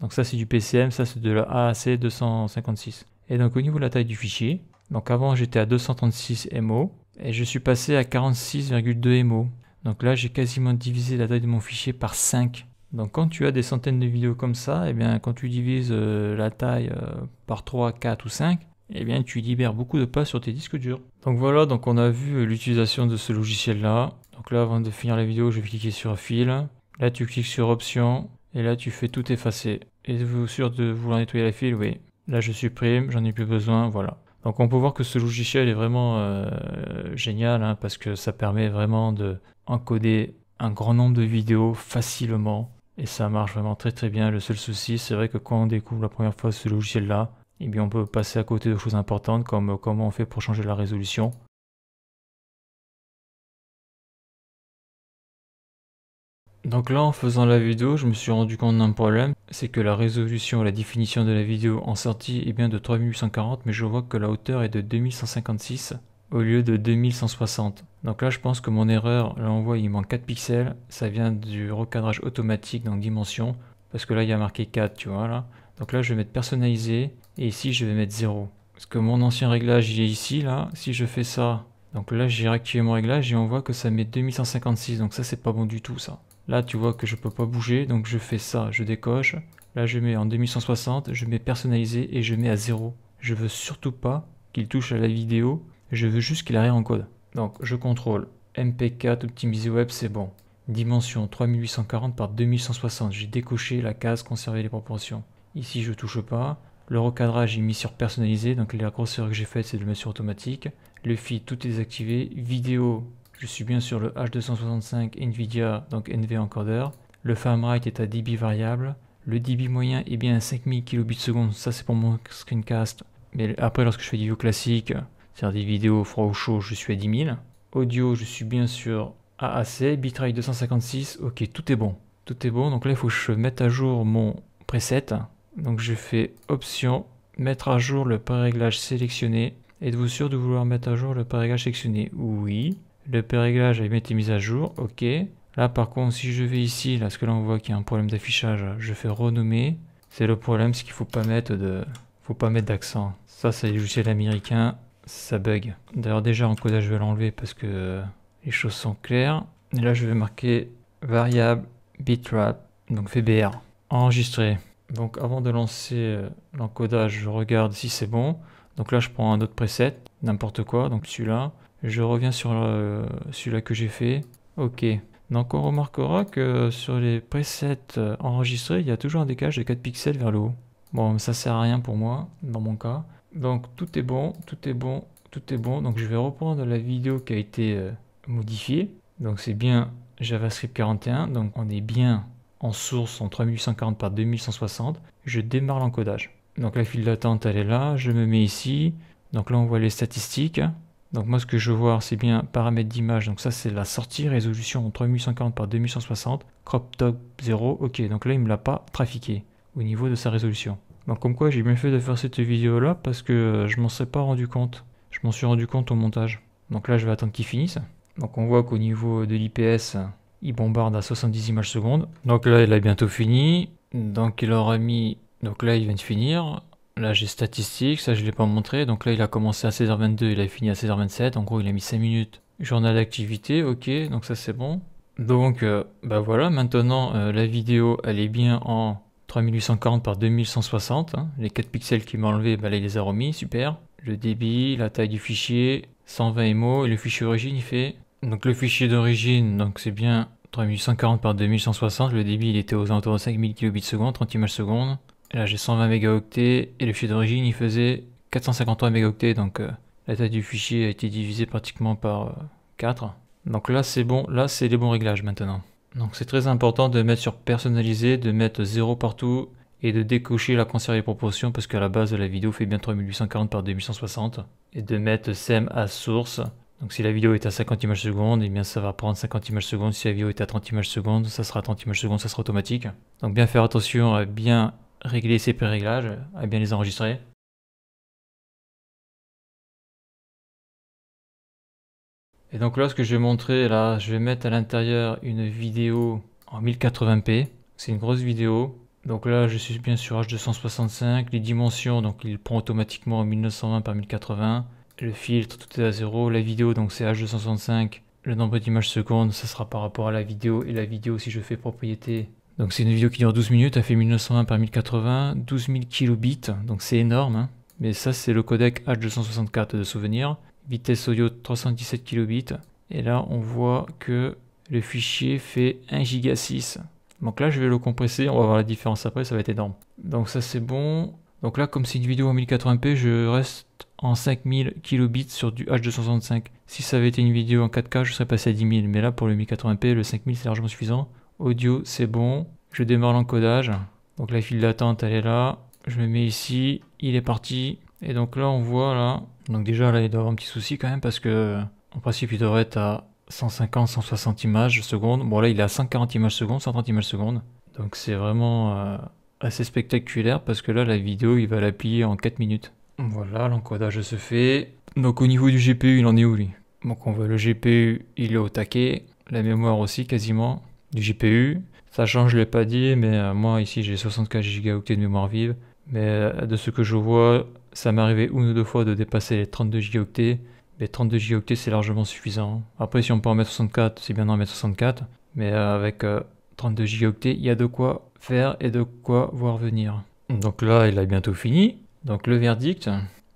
Donc ça c'est du PCM, ça c'est de la AAC 256. Et donc au niveau de la taille du fichier, donc avant j'étais à 236 MO et je suis passé à 46,2 MO. Donc là j'ai quasiment divisé la taille de mon fichier par 5. Donc quand tu as des centaines de vidéos comme ça, et eh bien quand tu divises euh, la taille euh, par 3, 4 ou 5, et eh bien tu libères beaucoup de pas sur tes disques durs. Donc voilà, donc on a vu l'utilisation de ce logiciel là. Donc là avant de finir la vidéo, je vais cliquer sur fil. Là tu cliques sur options et là tu fais tout effacer. Êtes-vous sûr de vouloir nettoyer la file Oui. Là je supprime, j'en ai plus besoin, voilà. Donc on peut voir que ce logiciel est vraiment euh, génial hein, parce que ça permet vraiment de encoder un grand nombre de vidéos facilement et ça marche vraiment très très bien. Le seul souci, c'est vrai que quand on découvre la première fois ce logiciel-là, eh bien on peut passer à côté de choses importantes comme euh, comment on fait pour changer la résolution. Donc là, en faisant la vidéo, je me suis rendu compte d'un problème, c'est que la résolution et la définition de la vidéo en sortie est bien de 3840, mais je vois que la hauteur est de 2156 au lieu de 2160. Donc là, je pense que mon erreur, là on voit, il manque 4 pixels. Ça vient du recadrage automatique, dans dimension. Parce que là, il y a marqué 4, tu vois, là. Donc là, je vais mettre personnalisé. Et ici, je vais mettre 0. Parce que mon ancien réglage, il est ici, là. Si je fais ça, donc là, j'ai réactivé mon réglage et on voit que ça met 2156. Donc ça, c'est pas bon du tout, ça. Là, tu vois que je peux pas bouger. Donc je fais ça, je décoche. Là, je mets en 2160, je mets personnalisé et je mets à 0. Je veux surtout pas qu'il touche à la vidéo je veux juste qu'il arrive en code. Donc je contrôle MP4 optimisé web, c'est bon. Dimension 3840 par 2160. J'ai décoché la case conserver les proportions. Ici je touche pas. Le recadrage est mis sur personnalisé, donc la grosseur que j'ai faite c'est de la automatique. Le feed tout est désactivé. Vidéo, je suis bien sur le H265 NVIDIA, donc NV encoder. Le rate est à dB variable. Le dB moyen est bien à 5000 kbps, ça c'est pour mon screencast. Mais après lorsque je fais du vidéo classique, c'est-à-dire des vidéos froid ou chaud, je suis à 10 000. Audio, je suis bien sûr à AAC. Bitrate 256, ok, tout est bon. Tout est bon, donc là, il faut que je mette à jour mon preset. Donc je fais option, mettre à jour le réglage sélectionné. Êtes-vous sûr de vouloir mettre à jour le réglage sélectionné Oui. Le réglage a été mis à jour, ok. Là par contre si je vais ici, là, ce que là on voit qu'il y a un problème d'affichage, je fais renommer. C'est le problème, c'est qu'il faut pas mettre de, faut pas mettre d'accent. Ça c'est les l'américain ça bug. D'ailleurs déjà en codage je vais l'enlever parce que euh, les choses sont claires. Et là je vais marquer variable bitwrap donc VBR, enregistrer. Donc avant de lancer euh, l'encodage, je regarde si c'est bon. Donc là je prends un autre preset, n'importe quoi, donc celui-là. Je reviens sur euh, celui-là que j'ai fait. Ok. Donc on remarquera que sur les presets enregistrés, il y a toujours un décalage de 4 pixels vers le haut. Bon, ça sert à rien pour moi, dans mon cas. Donc tout est bon, tout est bon, tout est bon. Donc je vais reprendre la vidéo qui a été euh, modifiée. Donc c'est bien JavaScript 41. Donc on est bien en source en 3840 par 2160. Je démarre l'encodage. Donc la file d'attente elle est là. Je me mets ici. Donc là on voit les statistiques. Donc moi ce que je veux voir c'est bien paramètres d'image. Donc ça c'est la sortie, résolution en 3840 par 2160, crop top 0. Ok donc là il me l'a pas trafiqué au niveau de sa résolution. Donc ben, comme quoi j'ai bien fait de faire cette vidéo là parce que euh, je m'en serais pas rendu compte. Je m'en suis rendu compte au montage. Donc là je vais attendre qu'il finisse. Donc on voit qu'au niveau de l'IPS, il bombarde à 70 images secondes. Donc là il a bientôt fini. Donc il aura mis... Donc là il vient de finir. Là j'ai statistiques, ça je ne l'ai pas montré. Donc là il a commencé à 16h22, il a fini à 16h27. En gros il a mis 5 minutes. Journal d'activité, ok, donc ça c'est bon. Donc bah voilà, maintenant euh, la vidéo elle est bien en 3840 par 2160. Hein. Les 4 pixels qu'il m'a enlevé, il bah, les a remis, super. Le débit, la taille du fichier, 120 MO, et le fichier origine, il fait... Donc le fichier d'origine, donc c'est bien 3840 par 2160, le débit il était aux alentours de 5000 kbps, 30 images secondes. Là j'ai 120 mégaoctets, et le fichier d'origine il faisait 453 mégaoctets, donc euh, la taille du fichier a été divisée pratiquement par 4. Euh, donc là c'est bon, là c'est les bons réglages maintenant. Donc c'est très important de mettre sur personnaliser, de mettre 0 partout et de décocher la conserver proportion parce qu'à la base la vidéo fait bien 3840 par 2160 et de mettre SEM à source. Donc si la vidéo est à 50 images secondes, et eh bien ça va prendre 50 images secondes. Si la vidéo est à 30 images secondes, ça sera 30 images secondes, ça sera automatique. Donc bien faire attention à bien régler ces pré-réglages, à bien les enregistrer. Et donc là, ce que je vais montrer, là, je vais mettre à l'intérieur une vidéo en 1080p. C'est une grosse vidéo. Donc là, je suis bien sur H265. Les dimensions, donc il prend automatiquement en 1920 par 1080. Le filtre, tout est à zéro. La vidéo, donc c'est H265. Le nombre d'images secondes, ça sera par rapport à la vidéo. Et la vidéo, si je fais propriété. Donc c'est une vidéo qui dure 12 minutes. Elle fait 1920 par 1080. 12 000 kilobits. Donc c'est énorme. Hein. Mais ça, c'est le codec H264 de souvenir vitesse audio 317 kilobits. Et là, on voit que le fichier fait 1 giga 6. Donc là, je vais le compresser, on va voir la différence après, ça va être énorme. Donc ça, c'est bon. Donc là, comme c'est une vidéo en 1080p, je reste en 5000 kilobits sur du H265. Si ça avait été une vidéo en 4K, je serais passé à 10 Mais là, pour le 1080p, le 5000, c'est largement suffisant. Audio, c'est bon. Je démarre l'encodage. Donc la file d'attente, elle est là. Je me mets ici. Il est parti. Et donc là, on voit là. Donc déjà, là, il doit avoir un petit souci quand même parce que en principe, il devrait être à 150, 160 images seconde. Bon, là, il est à 140 images secondes, 130 images seconde. Donc c'est vraiment euh, assez spectaculaire parce que là, la vidéo, il va l'appuyer en 4 minutes. Voilà, l'encodage se fait. Donc au niveau du GPU, il en est où lui Donc on voit le GPU, il est au taquet. La mémoire aussi, quasiment, du GPU. ça change je l'ai pas dit, mais euh, moi ici j'ai 64 Go de mémoire vive. Mais euh, de ce que je vois, ça m'est arrivé une ou deux fois de dépasser les 32 Go. Mais 32 Go, c'est largement suffisant. Après, si on peut en mettre 64, c'est bien d'en mettre 64. Mais euh, avec 32 euh, Go, il y a de quoi faire et de quoi voir venir. Donc là, il a bientôt fini. Donc le verdict.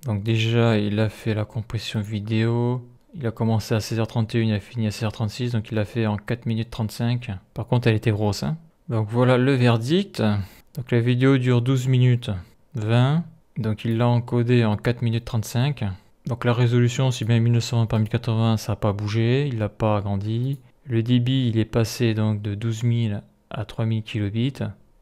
Donc déjà, il a fait la compression vidéo. Il a commencé à 16h31, il a fini à 16h36. Donc il a fait en 4 minutes 35. Par contre, elle était grosse. Hein. Donc voilà le verdict. Donc la vidéo dure 12 minutes 20. Donc il l'a encodé en 4 minutes 35. Donc la résolution, si bien 1920 par 1080, ça n'a pas bougé, il n'a pas agrandi. Le débit, il est passé donc de 12 000 à 3000 kilobits.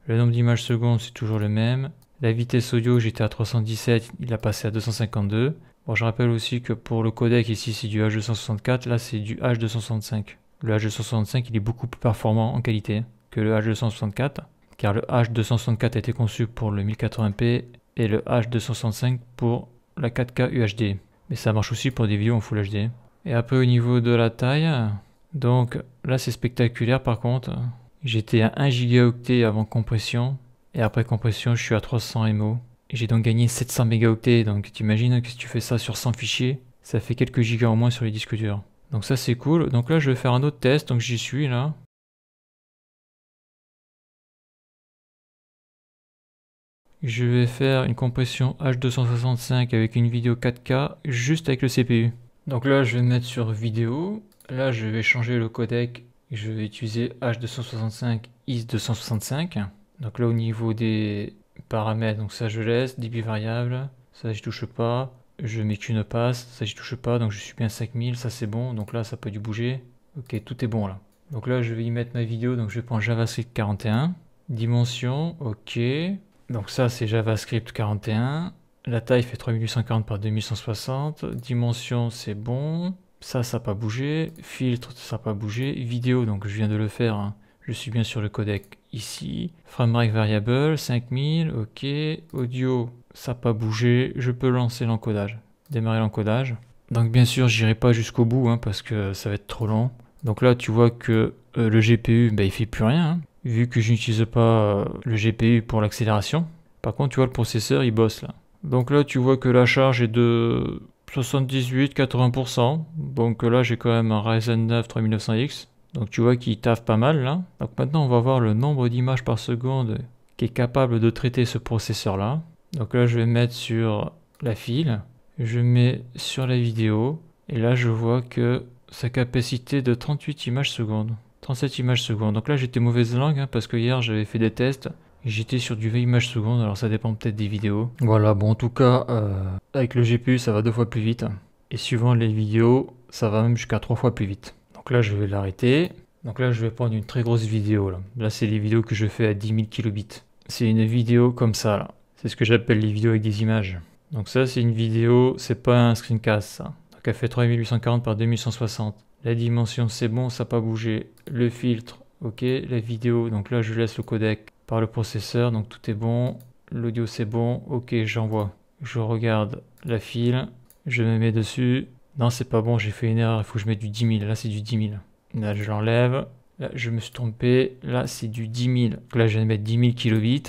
Le nombre d'images secondes, c'est toujours le même. La vitesse audio, j'étais à 317, il a passé à 252. Bon, je rappelle aussi que pour le codec, ici, c'est du H264, là, c'est du H265. Le H265, il est beaucoup plus performant en qualité que le H264 car le H264 a été conçu pour le 1080p et le H265 pour la 4K UHD. Mais ça marche aussi pour des vidéos en Full HD. Et après au niveau de la taille, donc là c'est spectaculaire par contre. J'étais à 1 gigaoctet avant compression et après compression je suis à 300 MO. J'ai donc gagné 700 mégaoctets donc t'imagines que si tu fais ça sur 100 fichiers, ça fait quelques gigas au moins sur les disques durs. Donc ça c'est cool. Donc là je vais faire un autre test donc j'y suis là. je vais faire une compression H265 avec une vidéo 4K juste avec le CPU. Donc là je vais mettre sur vidéo, là je vais changer le codec, je vais utiliser H265 IS265. Donc là au niveau des paramètres, donc ça je laisse, débit variable, ça je touche pas, je mets qu'une passe, ça j'y touche pas, donc je suis bien 5000, ça c'est bon, donc là ça peut du bouger. Ok, tout est bon là. Donc là je vais y mettre ma vidéo, donc je vais prendre JavaScript 41, dimension, ok, donc ça c'est JavaScript 41. La taille fait 3840 par 2160. Dimension c'est bon. Ça, ça n'a pas bougé. Filtre, ça n'a pas bougé. Vidéo, donc je viens de le faire. Hein. Je suis bien sur le codec ici. Framerate variable, 5000, ok. Audio, ça n'a pas bougé. Je peux lancer l'encodage. Démarrer l'encodage. Donc bien sûr, j'irai pas jusqu'au bout hein, parce que ça va être trop long. Donc là, tu vois que euh, le GPU, il ben, il fait plus rien. Hein vu que je n'utilise pas euh, le GPU pour l'accélération. Par contre, tu vois, le processeur, il bosse là. Donc là, tu vois que la charge est de 78-80%. Donc euh, là, j'ai quand même un Ryzen 9 3900X. Donc tu vois qu'il taffe pas mal là. Donc maintenant, on va voir le nombre d'images par seconde qui est capable de traiter ce processeur là. Donc là, je vais mettre sur la file. Je mets sur la vidéo. Et là, je vois que sa capacité est de 38 images secondes. 37 images secondes. Donc là j'étais mauvaise langue hein, parce que hier j'avais fait des tests. J'étais sur du 20 images secondes, alors ça dépend peut-être des vidéos. Voilà, bon en tout cas, euh, avec le GPU ça va deux fois plus vite. Et suivant les vidéos, ça va même jusqu'à trois fois plus vite. Donc là je vais l'arrêter. Donc là je vais prendre une très grosse vidéo. Là, là c'est les vidéos que je fais à 10 000 kilobits. C'est une vidéo comme ça là. C'est ce que j'appelle les vidéos avec des images. Donc ça c'est une vidéo, c'est pas un screencast ça. Donc elle fait 3840 par 2160. La dimension, c'est bon, ça n'a pas bougé. Le filtre, ok. La vidéo, donc là, je laisse le codec par le processeur, donc tout est bon. L'audio, c'est bon, ok, j'envoie. Je regarde la file, je me mets dessus. Non, c'est pas bon, j'ai fait une erreur, il faut que je mette du 10 000. Là, c'est du 10 000. Là, je l'enlève. Là, je me suis trompé. Là, c'est du 10 000. Donc là, je vais mettre 10 000 kilobits.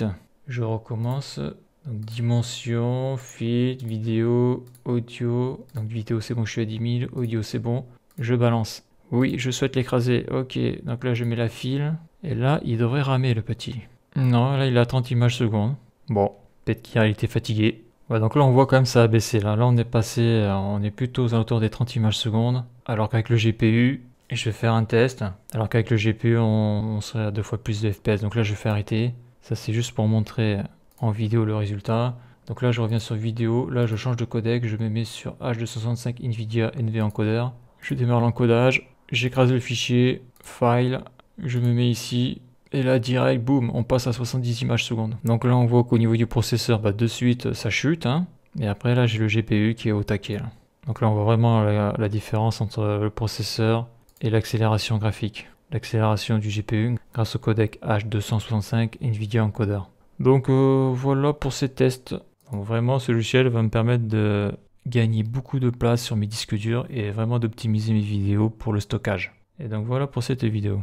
Je recommence. Donc, dimension, filtre, vidéo, audio. Donc, vidéo, c'est bon, je suis à 10 000. Audio, c'est bon. Je balance. Oui, je souhaite l'écraser. Ok, donc là je mets la file. Et là, il devrait ramer le petit. Non, là il a 30 images secondes. Bon, peut-être qu'il a été fatigué. donc là on voit quand même ça a baissé. Là, là on est passé, euh, on est plutôt aux alentours des 30 images secondes. Alors qu'avec le GPU, je vais faire un test. Alors qu'avec le GPU, on, serait à deux fois plus de FPS. Donc là je fais arrêter. Ça c'est juste pour montrer en vidéo le résultat. Donc là je reviens sur vidéo, là je change de codec, je me mets sur H265 NVIDIA NV encoder. Je démarre l'encodage, j'écrase le fichier, file, je me mets ici, et là, direct, boum, on passe à 70 images secondes. Donc là, on voit qu'au niveau du processeur, bah, de suite, ça chute. Hein. Et après, là, j'ai le GPU qui est au taquet. Donc là, on voit vraiment la, différence entre le processeur et l'accélération graphique. L'accélération du GPU grâce au codec H265 NVIDIA encoder. Donc euh, voilà pour ces tests. vraiment, ce logiciel va me permettre de gagner beaucoup de place sur mes disques durs et vraiment d'optimiser mes vidéos pour le stockage. Et donc voilà pour cette vidéo.